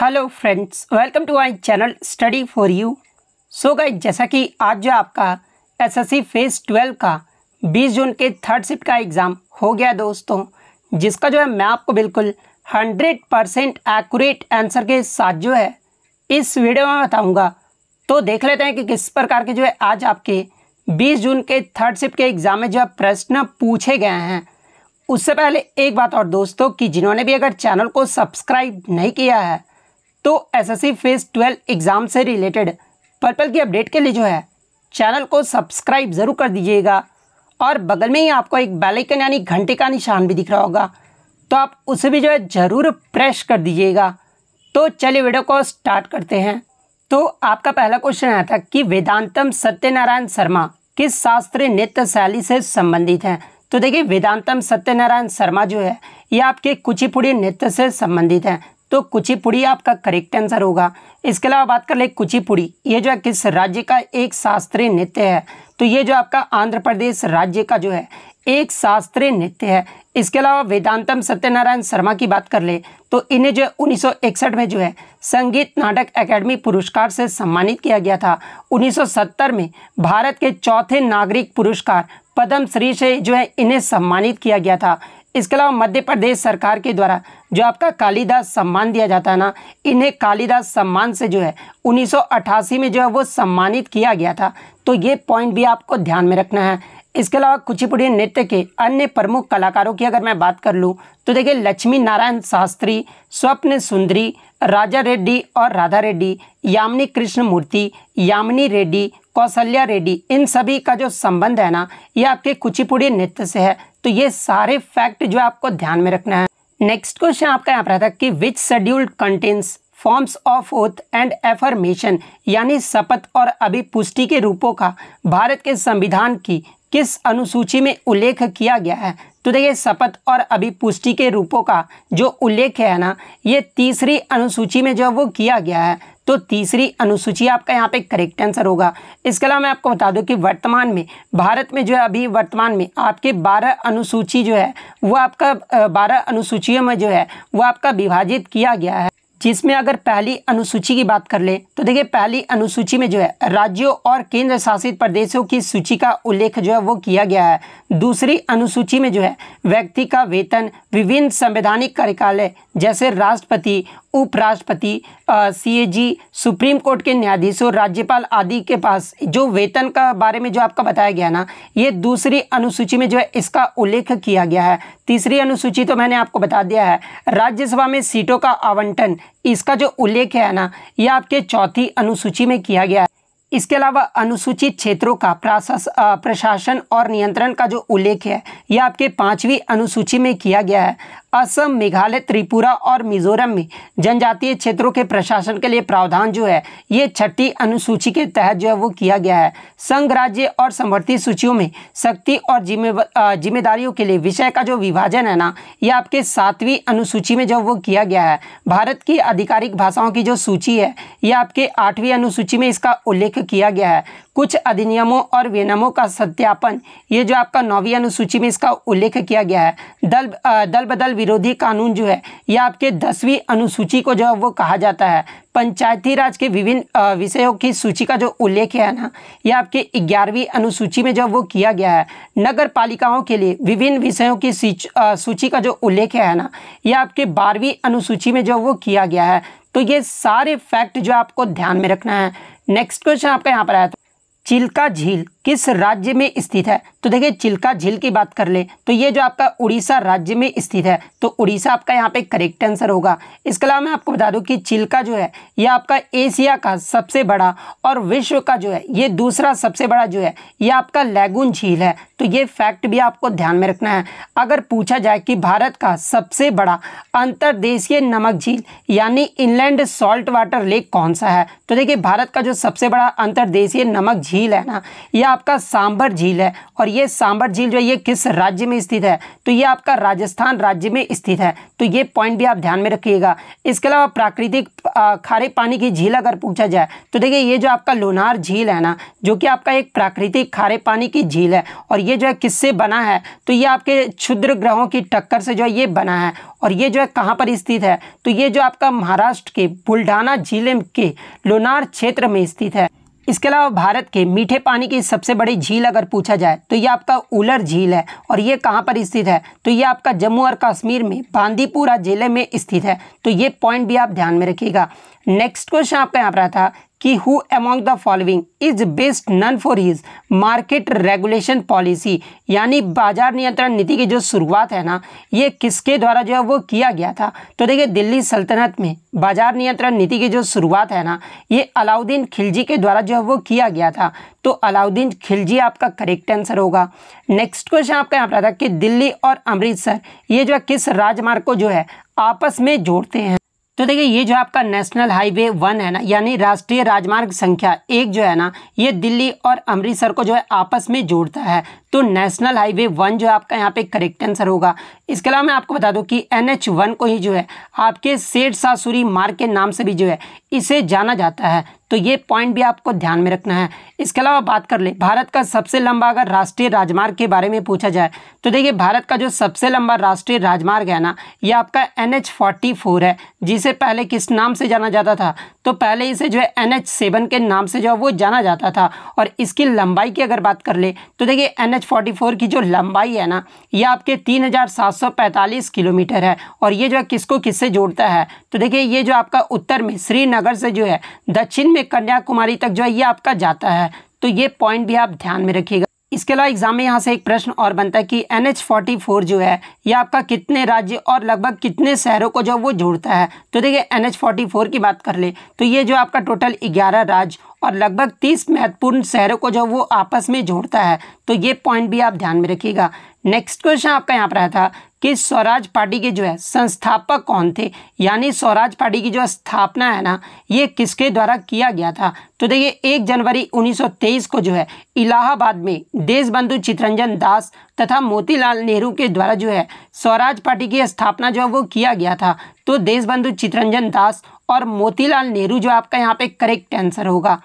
hello friends welcome to my channel study for you so गई जैसा कि आज जो आपका एसएससी फेज़ ट्वेल्व का 20 जून के थर्ड शिफ्ट का एग्ज़ाम हो गया दोस्तों जिसका जो है मैं आपको बिल्कुल 100 परसेंट एक्यूरेट आंसर के साथ जो है इस वीडियो में बताऊंगा तो देख लेते हैं कि किस प्रकार के जो है आज आपके बीस जून के थर्ड शिफ्ट के एग्ज़ाम में जो है प्रश्न पूछे गए हैं उससे पहले एक बात और दोस्तों कि जिन्होंने भी अगर चैनल को सब्सक्राइब नहीं किया है तो एसएससी फेज ट्वेल्व एग्ज़ाम से रिलेटेड पर्पल की अपडेट के लिए जो है चैनल को सब्सक्राइब ज़रूर कर दीजिएगा और बगल में ही आपको एक बेलाइकन यानी घंटे का निशान भी दिख रहा होगा तो आप उसे भी जो है ज़रूर प्रेस कर दीजिएगा तो चलिए वीडियो को स्टार्ट करते हैं तो आपका पहला क्वेश्चन आया था कि वेदांतम सत्यनारायण शर्मा किस शास्त्रीय नृत्य शैली से संबंधित हैं तो देखिए वेदांतम सत्यनारायण शर्मा जो है ये आपके कुचिपुड़ी नृत्य से संबंधित हैं तो कुचिपुड़ी आपका करेक्ट आंसर होगा इसके अलावा बात कर ले कुचिपुड़ी ये जो है किस राज्य का एक शास्त्रीय नृत्य है तो ये जो आपका आंध्र प्रदेश राज्य का जो है एक शास्त्रीय नृत्य है इसके अलावा वेदांतम सत्यनारायण शर्मा की बात कर ले तो इन्हें जो है उन्नीस में जो है संगीत नाटक एकेडमी पुरस्कार से सम्मानित किया गया था 1970 में भारत के चौथे नागरिक पुरस्कार पद्म श्री से जो है इन्हें सम्मानित किया गया था इसके अलावा मध्य प्रदेश सरकार के द्वारा जो आपका कालिदास सम्मान दिया जाता है ना इन्हें कालिदास सम्मान से जो है 1988 में जो है वो सम्मानित किया गया था तो ये पॉइंट भी आपको ध्यान में रखना है इसके अलावा कुचिपुड़ी नृत्य के अन्य प्रमुख कलाकारों की अगर मैं बात कर लूँ तो देखिए लक्ष्मी नारायण शास्त्री स्वप्न सुंदरी राजा रेड्डी और राधा रेड्डी यामिनी कृष्ण मूर्ति यामिनी रेड्डी कौशल्या रेड्डी इन सभी का जो संबंध है ना ये आपके कुचिपुड़ी नृत्य से है तो ये सारे फैक्ट जो आपको ध्यान में रखना है नेक्स्ट क्वेश्चन आपका यहाँ पर आता है कि which scheduled contains forms of oath and affirmation यानी शपथ और अभिपुष्टि के रूपों का भारत के संविधान की किस अनुसूची में उल्लेख किया गया है तो देखिए शपथ और अभिपुष्टि के रूपों का जो उल्लेख है ना ये तीसरी अनुसूची में जो वो किया गया है तो तीसरी अनुसूची आपका यहाँ पे करेक्ट आंसर होगा इसके अलावा मैं आपको बता दूँ कि वर्तमान में भारत में जो है अभी वर्तमान में आपके बारह अनुसूची जो है वो आपका बारह अनुसूचियों में जो है वो आपका विभाजित किया गया है जिसमें अगर पहली अनुसूची की बात कर ले तो देखिए पहली अनुसूची में जो है राज्यों और केंद्र शासित प्रदेशों की सूची का उल्लेख जो है वो किया गया है दूसरी अनुसूची में जो है व्यक्ति का वेतन विभिन्न संवैधानिक कार्यकाल जैसे राष्ट्रपति उपराष्ट्रपति सीएजी सुप्रीम कोर्ट के न्यायाधीश और राज्यपाल आदि के पास जो वेतन का बारे में जो आपका बताया गया ना ये दूसरी अनुसूची में जो है इसका उल्लेख किया गया है तीसरी अनुसूची तो मैंने आपको बता दिया है राज्यसभा में सीटों का आवंटन इसका जो उल्लेख है ना ये आपके चौथी अनुसूची में किया गया है इसके अलावा अनुसूचित क्षेत्रों का प्रशास प्रशासन और नियंत्रण का जो उल्लेख है यह आपके पांचवी अनुसूची में किया गया है असम मेघालय त्रिपुरा और मिजोरम में जनजातीय क्षेत्रों के प्रशासन के लिए प्रावधान जो है ये छठी अनुसूची के तहत जो है वो किया गया है संघ राज्य और समवर्ती सूचियों में शक्ति और जिम्मे जिम्मेदारियों के लिए विषय का जो विभाजन है ना ये आपके सातवीं अनुसूची में जो वो किया गया है भारत की आधिकारिक भाषाओं की जो सूची है यह आपके आठवीं अनुसूची में इसका उल्लेख किया गया है कुछ अधिनियमों और विनियमों का सत्यापन ये जो आपका नौवीं अनुसूची में इसका उल्लेख किया गया है दल दल बदल विरोधी कानून जो है यह आपके दसवीं अनुसूची को जो है वो कहा जाता है पंचायती राज के विभिन्न विषयों की सूची का जो उल्लेख है ना यह आपके ग्यारहवीं अनुसूची में जो वो किया गया है नगर पालिकाओं के लिए विभिन्न विषयों की सूची का जो उल्लेख है ना यह आपके बारहवीं अनुसूची में जो वो किया गया है तो ये सारे फैक्ट जो आपको ध्यान में रखना है नेक्स्ट क्वेश्चन आपका यहाँ पर आया था चिल्का झील किस राज्य में स्थित है तो देखिए चिल्का झील की बात कर ले तो ये जो आपका उड़ीसा राज्य में स्थित है तो उड़ीसा आपका यहाँ पे करेक्ट आंसर होगा इसके अलावा मैं आपको बता दूँ कि चिल्का जो है ये आपका एशिया का सबसे बड़ा और विश्व का जो है ये दूसरा सबसे बड़ा जो है ये आपका लैगून झील है तो ये फैक्ट भी आपको ध्यान में रखना है अगर पूछा जाए कि भारत का सबसे बड़ा अंतर्देशीय नमक झील यानी इनलैंड सॉल्ट वाटर लेक कौन सा है तो देखिए भारत का जो सबसे बड़ा अंतर्देशीय नमक झील है ना यह आपका सांबर झील है और ये सांबर झील जो है ये किस राज्य में स्थित है तो ये आपका राजस्थान राज्य में स्थित है तो ये पॉइंट भी आप ध्यान में रखिएगा इसके अलावा प्राकृतिक खारे पानी की झील अगर पूछा जाए तो देखिए ये जो आपका लोनार झील है ना जो कि आपका एक प्राकृतिक खारे पानी की झील है और ये जो है किससे बना है तो ये आपके क्षुद्र ग्रहों की टक्कर से जो है ये बना है और ये जो है कहाँ पर स्थित है तो ये जो आपका महाराष्ट्र के बुल्ढाना जिले के लोनार क्षेत्र में स्थित है इसके अलावा भारत के मीठे पानी की सबसे बड़ी झील अगर पूछा जाए तो ये आपका उलर झील है और ये कहाँ पर स्थित है तो ये आपका जम्मू और कश्मीर में बांदीपुरा जिले में स्थित है तो ये पॉइंट भी आप ध्यान में रखिएगा नेक्स्ट क्वेश्चन आपका यहाँ पर आता कि who among the following is best known for his market regulation policy यानी बाजार नियंत्रण नीति की जो शुरुआत है ना ये किसके द्वारा जो है वो किया गया था तो देखिए दिल्ली सल्तनत में बाजार नियंत्रण नीति की जो शुरुआत है ना ये अलाउद्दीन खिलजी के द्वारा जो है वो किया गया था तो अलाउद्दीन खिलजी आपका करेक्ट आंसर होगा नेक्स्ट क्वेश्चन आपका यहाँ पर था कि दिल्ली और अमृतसर ये जो है किस राजमार्ग को जो है आपस में जोड़ते हैं तो देखिए ये जो आपका नेशनल हाईवे वन है ना यानी राष्ट्रीय राजमार्ग संख्या एक जो है ना ये दिल्ली और अमृतसर को जो है आपस में जोड़ता है तो नेशनल हाईवे वन जो आपका यहाँ पे करेक्ट आंसर होगा इसके अलावा मैं आपको बता दूं कि एन एच वन को ही जो है आपके सेठ सासुरी मार्ग के नाम से भी जो है इसे जाना जाता है तो ये पॉइंट भी आपको ध्यान में रखना है इसके अलावा बात कर ले भारत का सबसे लंबा अगर राष्ट्रीय राजमार्ग के बारे में पूछा जाए तो देखिए भारत का जो सबसे लंबा राष्ट्रीय राजमार्ग है ना ये आपका एन एच फोर्टी फोर है जिसे पहले किस नाम से जाना जाता था तो पहले इसे जो है एन एच सेवन के नाम से जो है वो जाना जाता था और इसकी लंबाई की अगर बात कर ले तो देखिए एन एच फोर्टी फोर की जो लंबाई है ना ये आपके तीन हज़ार सात सौ पैंतालीस किलोमीटर है और ये जो है किसको किससे जोड़ता है तो देखिए ये जो आपका उत्तर में श्रीनगर से जो है दक्षिण में में कन्याकुमारी तक जो है ये आपका जाता है तो ये पॉइंट भी आप ध्यान में रखिएगा इसके अलावा एग्जाम में यहाँ से एक प्रश्न और बनता है कि एन एच फोर्टी फोर जो है ये आपका कितने राज्य और लगभग कितने शहरों को जो वो जोड़ता है तो देखिए एन एच फोर्टी फोर की बात कर ले तो ये जो आपका टोटल ग्यारह राज्य और लगभग तीस महत्वपूर्ण शहरों को जो वो आपस में जोड़ता है तो ये पॉइंट भी आप ध्यान में रखिएगा नेक्स्ट क्वेश्चन आपका यहाँ पर आया था कि स्वराज पार्टी के जो है संस्थापक कौन थे यानी स्वराज पार्टी की जो स्थापना है ना ये किसके द्वारा किया गया था तो देखिए एक जनवरी 1923 को जो है इलाहाबाद में देश बंधु चितरंजन दास तथा मोतीलाल नेहरू के द्वारा जो है स्वराज पार्टी की स्थापना जो है वो किया गया था तो देश बंधु चितरंजन दास और मोतीलाल नेहरू जो आपका यहाँ पे करेक्ट आंसर होगा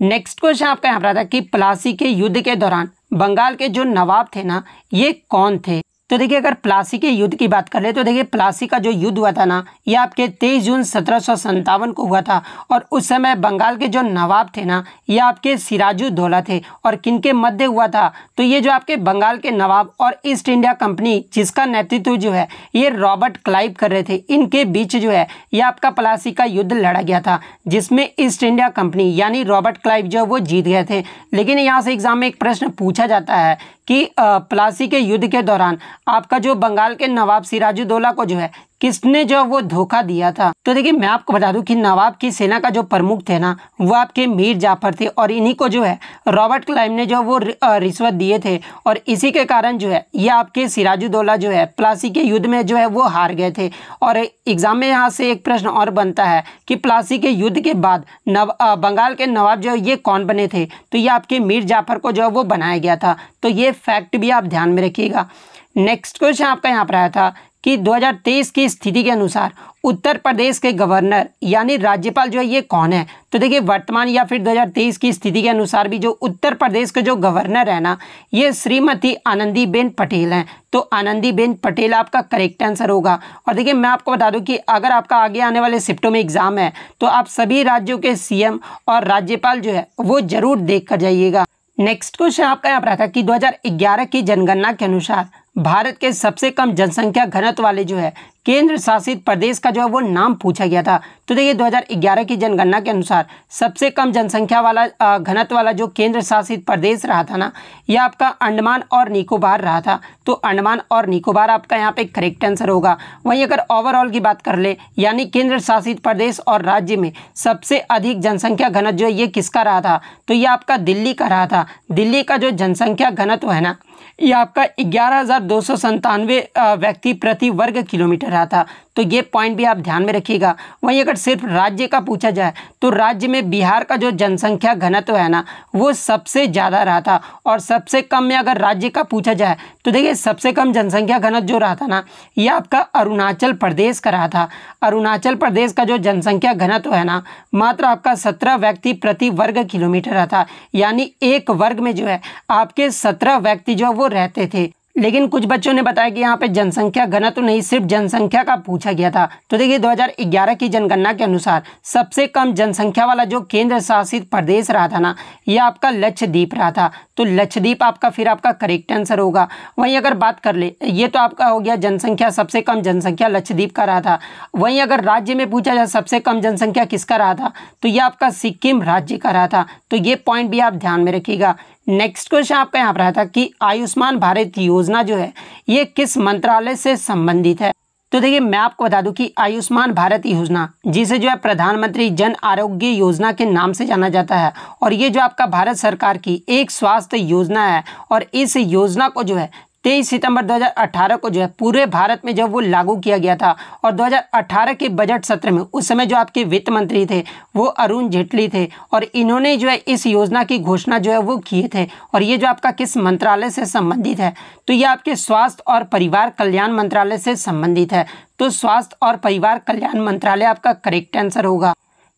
नेक्स्ट क्वेश्चन आपका यहाँ पर था कि प्लासी के युद्ध के दौरान बंगाल के जो नवाब थे ना ये कौन थे तो देखिए अगर प्लासी के युद्ध की बात कर ले तो देखिए प्लासी का जो युद्ध हुआ था ना ये आपके तेईस जून सत्रह को हुआ था और उस समय बंगाल के जो नवाब थे ना ये आपके सिराजू धोला थे और किन के मध्य हुआ था तो ये जो आपके बंगाल के नवाब और ईस्ट इंडिया कंपनी जिसका नेतृत्व जो है ये रॉबर्ट क्लाइव कर रहे थे इनके बीच जो है ये आपका प्लासी का युद्ध लड़ा गया था जिसमें ईस्ट इंडिया कंपनी यानी रॉबर्ट क्लाइव जो है वो जीत गए थे लेकिन यहाँ से एग्जाम में एक प्रश्न पूछा जाता है कि प्लासी के युद्ध के दौरान आपका जो बंगाल के नवाब सिराजुद्दौला को जो है किसने जो वो धोखा दिया था तो देखिए मैं आपको बता दूं कि नवाब की सेना का जो प्रमुख थे ना वो आपके मीर जाफर थे और इन्हीं को जो है रॉबर्ट क्लाइम ने जो वो रिश्वत दिए थे और इसी के कारण जो है ये आपके सिराजुद्दौला जो है प्लासी के युद्ध में जो है वो हार गए थे और एग्जाम में यहाँ से एक प्रश्न और बनता है कि प्लासी के युद्ध के बाद नव बंगाल के नवाब जो ये कौन बने थे तो ये आपके मीर जाफर को जो है वो बनाया गया था तो ये फैक्ट भी आप ध्यान में रखिएगा नेक्स्ट क्वेश्चन आपका यहाँ पर आया था कि 2023 की स्थिति के अनुसार उत्तर प्रदेश के गवर्नर यानी राज्यपाल जो है ये कौन है तो देखिए वर्तमान या फिर 2023 की स्थिति के अनुसार भी जो उत्तर प्रदेश के जो गवर्नर है ना ये श्रीमती आनंदीबेन पटेल हैं तो आनंदीबेन पटेल आपका करेक्ट आंसर होगा और देखिए मैं आपको बता दूं कि अगर आपका आगे आने वाले शिफ्टों में एग्ज़ाम है तो आप सभी राज्यों के सीएम और राज्यपाल जो है वो ज़रूर देख कर जाइएगा नेक्स्ट क्वेश्चन आपका यहाँ पर था कि 2011 की जनगणना के अनुसार भारत के सबसे कम जनसंख्या घनत्व वाले जो है केंद्र शासित प्रदेश का जो है वो नाम पूछा गया था तो देखिए 2011 की जनगणना के अनुसार सबसे कम जनसंख्या वाला घनत्व वाला जो केंद्र शासित प्रदेश रहा था ना यह आपका अंडमान और निकोबार रहा था तो अंडमान और निकोबार आपका यहाँ पे करेक्ट आंसर होगा वहीं अगर ओवरऑल की बात कर ले यानी केंद्र शासित प्रदेश और राज्य में सबसे अधिक जनसंख्या घनत्व जो है ये किसका रहा था तो ये आपका दिल्ली का रहा था दिल्ली का जो जनसंख्या घनत्व है ना ये आपका ग्यारह हज़ार दो सौ संतानवे व्यक्ति प्रति वर्ग किलोमीटर रहा था तो ये पॉइंट भी आप ध्यान में रखिएगा वहीं अगर सिर्फ राज्य का पूछा जाए तो राज्य में बिहार का जो जनसंख्या घनत्व है ना वो सबसे ज़्यादा रहा था और सबसे कम में अगर राज्य का पूछा जाए तो देखिए सबसे कम जनसंख्या घनत्व जो रहा था ना ये आपका अरुणाचल प्रदेश का रहा था अरुणाचल प्रदेश का जो जनसंख्या घनत्व है ना मात्र आपका सत्रह व्यक्ति प्रति वर्ग किलोमीटर रहा था यानी एक वर्ग में जो है आपके सत्रह व्यक्ति जो जगह वो रहते थे लेकिन कुछ बच्चों ने बताया कि यहाँ पे जनसंख्या घना तो नहीं सिर्फ जनसंख्या का पूछा गया था तो देखिए 2011 की जनगणना के अनुसार सबसे कम जनसंख्या वाला जो केंद्र शासित प्रदेश रहा था ना ये आपका लक्षद्वीप रहा था तो लक्षद्वीप आपका फिर आपका करेक्ट आंसर होगा वहीं अगर बात कर ले ये तो आपका हो गया जनसंख्या सबसे कम जनसंख्या लक्षद्वीप का रहा था वहीं अगर राज्य में पूछा जाए सबसे कम जनसंख्या किसका रहा था तो ये आपका सिक्किम राज्य का रहा था तो ये पॉइंट भी आप ध्यान में रखिएगा नेक्स्ट क्वेश्चन आपका यहाँ पर आया था कि आयुष्मान भारत योजना जो है ये किस मंत्रालय से संबंधित है तो देखिए मैं आपको बता दूं कि आयुष्मान भारत योजना जिसे जो है प्रधानमंत्री जन आरोग्य योजना के नाम से जाना जाता है और ये जो आपका भारत सरकार की एक स्वास्थ्य योजना है और इस योजना को जो है तेईस सितंबर 2018 को जो है पूरे भारत में जब वो लागू किया गया था और 2018 के बजट सत्र में उस समय जो आपके वित्त मंत्री थे वो अरुण जेटली थे और इन्होंने जो है इस योजना की घोषणा जो है वो किए थे और ये जो आपका किस मंत्रालय से संबंधित है तो ये आपके स्वास्थ्य और परिवार कल्याण मंत्रालय से संबंधित है तो स्वास्थ्य और परिवार कल्याण मंत्रालय आपका करेक्ट आंसर होगा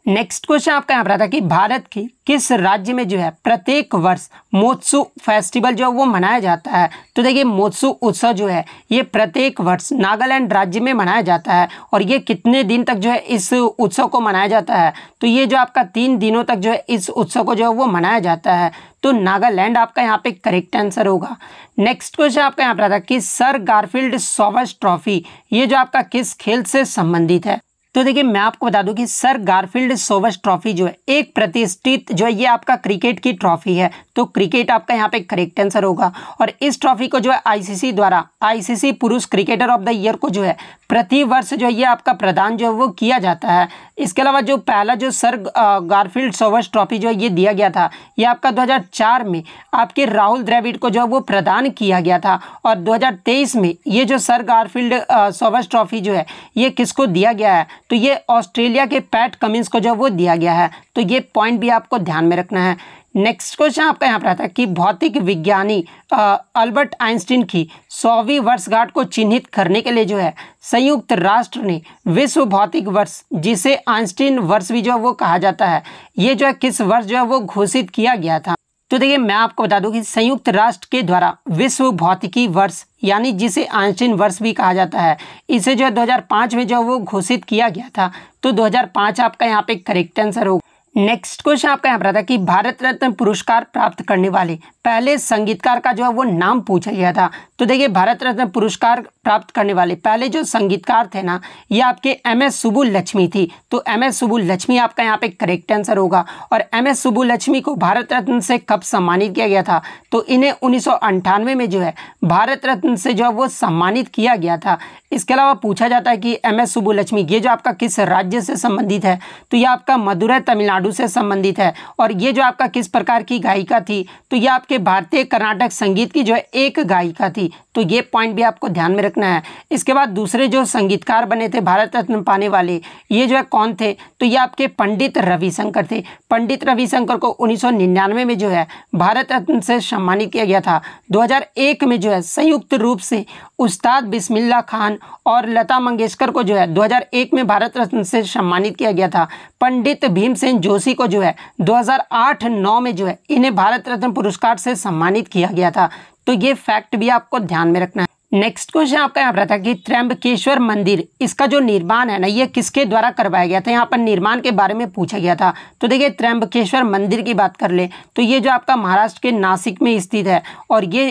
नेक्स्ट क्वेश्चन आपका यहाँ पर आता है कि भारत की किस राज्य में जो है प्रत्येक वर्ष मोत्सु फेस्टिवल जो है वो मनाया जाता है तो देखिए मोत्सु उत्सव जो है ये प्रत्येक वर्ष नागालैंड राज्य में मनाया जाता है और ये कितने दिन तक जो है इस उत्सव को मनाया जाता है तो ये जो आपका तीन दिनों तक जो है इस उत्सव को जो है वो मनाया जाता है तो नागालैंड आपका यहाँ पे करेक्ट आंसर होगा नेक्स्ट क्वेश्चन आपका यहाँ पर आता है कि सर गारफील्ड सोवर्स ट्रॉफी ये जो आपका किस खेल से संबंधित है तो देखिए मैं आपको बता दूं कि सर गारफील्ड सोवर्स ट्रॉफी जो है एक प्रतिष्ठित जो है ये आपका क्रिकेट की ट्रॉफी है तो क्रिकेट आपका यहाँ पे करेक्ट आंसर होगा और इस ट्रॉफी को जो है आईसीसी द्वारा आईसीसी पुरुष क्रिकेटर ऑफ द ईयर को जो है प्रति वर्ष जो है ये आपका प्रदान जो है वो किया जाता है इसके अलावा जो पहला जो सर गारफील्ड सोवर्स ट्रॉफी जो है ये दिया गया था ये आपका 2004 में आपके राहुल द्रविड़ को जो है वो प्रदान किया गया था और 2023 में ये जो सर गारफील्ड सोवर्स ट्रॉफी जो है ये किसको दिया गया है तो ये ऑस्ट्रेलिया के पैट कमिंस को जो वो दिया गया है तो ये पॉइंट भी आपको ध्यान में रखना है नेक्स्ट क्वेश्चन आपका यहाँ पर आता है कि भौतिक विज्ञानी अल्बर्ट आइंस्टीन की सौवीं वर्षगांठ को चिन्हित करने के लिए जो है संयुक्त राष्ट्र ने विश्व भौतिक वर्ष जिसे आइंस्टीन वर्ष भी जो है वो कहा जाता है ये जो है किस वर्ष जो है वो घोषित किया गया था तो देखिए मैं आपको बता दूं कि संयुक्त राष्ट्र के द्वारा विश्व भौतिकी वर्ष यानी जिसे आंशिन वर्ष भी कहा जाता है इसे जो है दो में जो वो घोषित किया गया था तो 2005 आपका यहाँ पे करेक्ट आंसर होगा नेक्स्ट क्वेश्चन आपका यहाँ पर था कि भारत रत्न पुरस्कार प्राप्त करने वाले पहले संगीतकार का जो है वो नाम पूछा गया था तो देखिए भारत रत्न पुरस्कार प्राप्त करने वाले पहले जो संगीतकार थे ना ये आपके एम एस सुबुल लक्ष्मी थी तो एम एस सुबुल लक्ष्मी आपका यहाँ पे करेक्ट आंसर होगा और एम एस सुबुल लक्ष्मी को भारत रत्न से कब सम्मानित किया गया था तो इन्हें उन्नीस में जो है भारत रत्न से जो है वो सम्मानित किया गया था इसके अलावा पूछा जाता है कि एम एस सुबुलक्ष्मी ये जो आपका किस राज्य से संबंधित है तो ये आपका मदुरै तमिलनाडु से संबंधित है और ये जो आपका किस प्रकार की गायिका थी तो ये आपके भारतीय कर्नाटक संगीत की जो है एक गायिका थी तो ये पॉइंट भी आपको ध्यान में रखना है इसके बाद दूसरे जो संगीतकार बने थे भारत रत्न पाने वाले ये जो है कौन थे तो ये आपके पंडित रविशंकर थे पंडित रविशंकर को 1999 में जो है भारत रत्न से सम्मानित किया गया था 2001 में जो है संयुक्त रूप से उस्ताद बिस्मिल्ला खान और लता मंगेशकर को जो है दो में भारत रत्न से सम्मानित किया गया था पंडित भीमसेन जोशी को जो है 2008-9 में जो है इन्हें भारत रत्न पुरस्कार से सम्मानित किया गया था तो ये फैक्ट भी आपको ध्यान में रखना है नेक्स्ट क्वेश्चन आपका यहाँ पर था कि त्र्यंबकेश्वर मंदिर इसका जो निर्माण है ना ये किसके द्वारा करवाया गया था यहाँ पर निर्माण के बारे में पूछा गया था तो देखिए त्र्यंबकेश्वर मंदिर की बात कर ले तो ये जो आपका महाराष्ट्र के नासिक में स्थित है और ये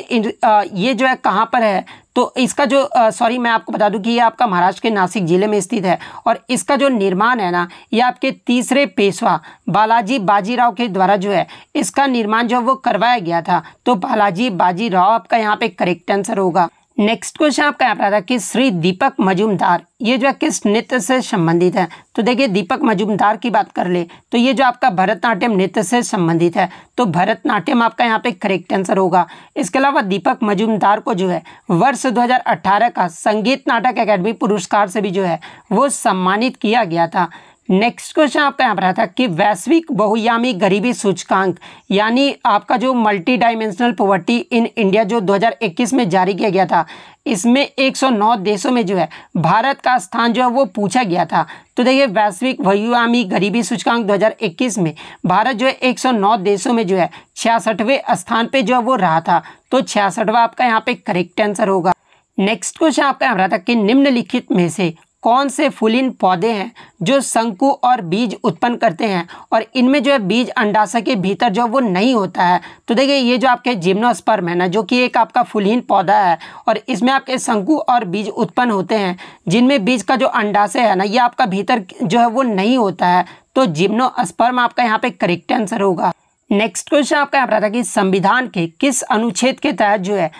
ये जो है कहाँ पर है तो इसका जो सॉरी मैं आपको बता दूं कि ये आपका महाराष्ट्र के नासिक ज़िले में स्थित है और इसका जो निर्माण है ना ये आपके तीसरे पेशवा बालाजी बाजीराव के द्वारा जो है इसका निर्माण जो वो करवाया गया था तो बालाजी बाजीराव आपका यहाँ पे करेक्ट आंसर होगा नेक्स्ट क्वेश्चन आपका यहाँ पर आता है कि श्री दीपक मजूमदार ये जो है किस नृत्य से संबंधित है तो देखिए दीपक मजूमदार की बात कर ले तो ये जो आपका भरतनाट्यम नृत्य से संबंधित है तो भरतनाट्यम आपका यहाँ पे करेक्ट आंसर होगा इसके अलावा दीपक मजूमदार को जो है वर्ष 2018 का संगीत नाटक अकेडमी पुरस्कार से भी जो है वो सम्मानित किया गया था नेक्स्ट क्वेश्चन आपका यहाँ पर आया था कि वैश्विक बहुयामी गरीबी सूचकांक यानी आपका जो multidimensional poverty in India जो 2021 में जारी किया गया था इसमें 109 देशों में जो है भारत का स्थान जो है वो पूछा गया था तो देखिए वैश्विक बहुयामी गरीबी सूचकांक 2021 में भारत जो है 109 देशों में जो है छियासठवें स्थान पे जो है वो रहा था तो छियासठवा आपका यहाँ पे करेक्ट आंसर होगा नेक्स्ट क्वेश्चन आपका यहाँ रहा था कि निम्नलिखित में से कौन से फूलिन पौधे हैं जो शंकु और बीज उत्पन्न करते हैं और इनमें जो है बीज अंडाशय के भीतर जो वो नहीं होता है तो देखिए ये जो आपके जिम्नोस्पर्म है ना जो कि एक आपका फूलहीन पौधा है और इसमें आपके शंकु और बीज उत्पन्न होते हैं जिनमें बीज का जो अंडाशय है ना ये आपका भीतर जो है वो नहीं होता है तो जिम्नोस्पर्म आपका यहाँ पे करेक्ट आंसर होगा नेक्स्ट क्वेश्चन आपका यहाँ पर था कि संविधान के किस अनुच्छेद के तहत जो है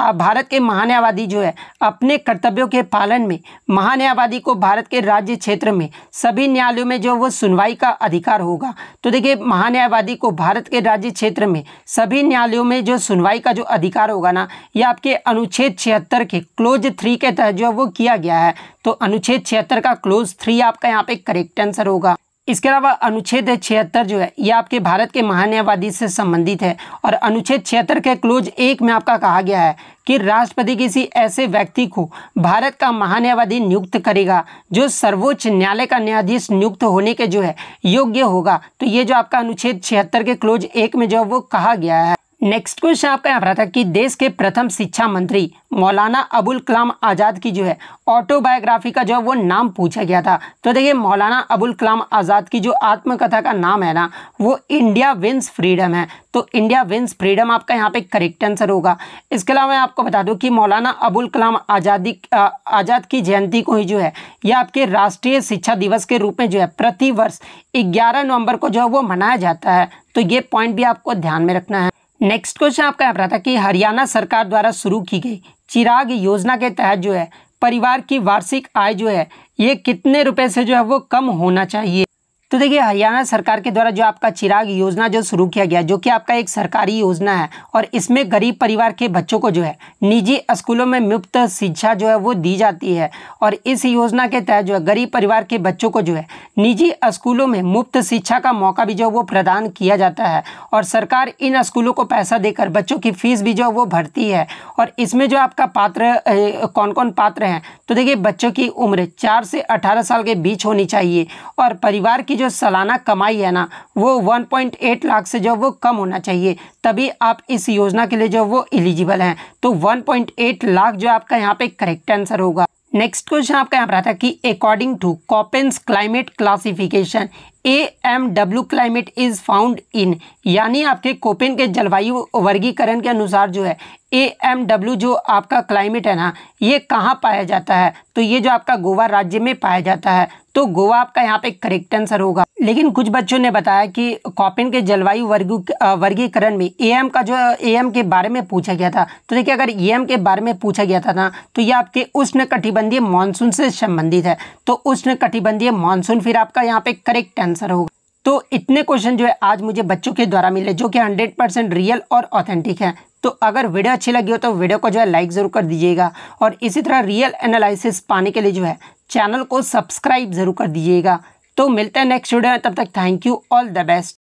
भारत के महान्यायवादी जो है अपने कर्तव्यों के पालन में महान्यायवादी को भारत के राज्य क्षेत्र में सभी न्यायालयों में जो वो सुनवाई का अधिकार होगा तो देखिए महान्यायवादी को भारत के राज्य क्षेत्र में सभी न्यायालयों में जो सुनवाई का जो अधिकार होगा ना ये आपके अनुच्छेद छिहत्तर के क्लोज थ्री के तहत जो वो किया गया है तो अनुच्छेद छिहत्तर का क्लोज थ्री आपका यहाँ पे करेक्ट आंसर होगा इसके अलावा अनुच्छेद छिहत्तर जो है ये आपके भारत के महान्यायवादी से संबंधित है और अनुच्छेद छिहत्तर के क्लोज एक में आपका कहा गया है कि राष्ट्रपति किसी ऐसे व्यक्ति को भारत का महान्यायवादी नियुक्त करेगा जो सर्वोच्च न्यायालय का न्यायाधीश नियुक्त होने के जो है योग्य होगा तो ये जो आपका अनुच्छेद छिहत्तर के क्लोज एक में जो है वो कहा गया है नेक्स्ट क्वेश्चन आपका यहाँ पर आता है कि देश के प्रथम शिक्षा मंत्री मौलाना अबुल कलाम आज़ाद की जो है ऑटोबायोग्राफी का जो है वो नाम पूछा गया था तो देखिए मौलाना अबुल कलाम आज़ाद की जो आत्मकथा का नाम है ना वो इंडिया विंस फ्रीडम है तो इंडिया विंस फ्रीडम आपका यहाँ पे करेक्ट आंसर होगा इसके अलावा मैं आपको बता दूँ कि मौलाना अबुल कलाम आज़ादी आज़ाद की जयंती को ही जो है यह आपके राष्ट्रीय शिक्षा दिवस के रूप में जो है प्रतिवर्ष ग्यारह नवंबर को जो है वो मनाया जाता है तो ये पॉइंट भी आपको ध्यान में रखना है नेक्स्ट क्वेश्चन आपका यहाँ पर था कि हरियाणा सरकार द्वारा शुरू की गई चिराग योजना के तहत जो है परिवार की वार्षिक आय जो है ये कितने रुपए से जो है वो कम होना चाहिए तो देखिए हरियाणा सरकार के द्वारा जो आपका चिराग योजना जो शुरू किया गया जो कि आपका एक सरकारी योजना है और इसमें गरीब परिवार के बच्चों को जो है निजी स्कूलों में मुफ्त शिक्षा जो है वो दी जाती है और इस योजना के तहत जो है गरीब परिवार के बच्चों को जो है निजी स्कूलों में मुफ्त शिक्षा का मौका भी जो है वो प्रदान किया जाता है और सरकार इन स्कूलों को पैसा देकर बच्चों की फीस भी जो है वो भरती है और इसमें जो आपका पात्र कौन कौन पात्र हैं तो देखिए बच्चों की उम्र चार से अठारह साल के बीच होनी चाहिए और परिवार की जो सालाना कमाई है ना वो 1.8 लाख से जो वो कम होना चाहिए तभी आप इस योजना के लिए जो वो एलिजिबल हैं तो 1.8 लाख जो आपका यहाँ पे करेक्ट आंसर होगा नेक्स्ट क्वेश्चन आपका यहाँ पर आता है कि according to Koppen's climate classification A M W climate is found in यानी आपके कोपेन के जलवायु वर्गीकरण के अनुसार जो है ए एम डब्ल्यू जो आपका क्लाइमेट है ना ये कहाँ पाया जाता है तो ये जो आपका गोवा राज्य में पाया जाता है तो गोवा आपका यहाँ पे करेक्ट आंसर होगा लेकिन कुछ बच्चों ने बताया कि कॉपिन के जलवायु वर्गीकरण में एएम का जो एएम के बारे में पूछा गया था तो देखिए अगर एएम के बारे में पूछा गया था ना तो ये आपके उष्ण कटिबंधीय मानसून से संबंधित है तो उष्ण कटिबंधीय मानसून फिर आपका यहाँ पे करेक्ट आंसर होगा तो इतने क्वेश्चन जो है आज मुझे बच्चों के द्वारा मिले जो कि हंड्रेड परसेंट रियल और ऑथेंटिक है तो अगर वीडियो अच्छी लगी हो तो वीडियो को जो है लाइक ज़रूर कर दीजिएगा और इसी तरह रियल एनालिसिस पाने के लिए जो है चैनल को सब्सक्राइब ज़रूर कर दीजिएगा तो मिलते हैं नेक्स्ट वीडियो में तब तक thank you all the best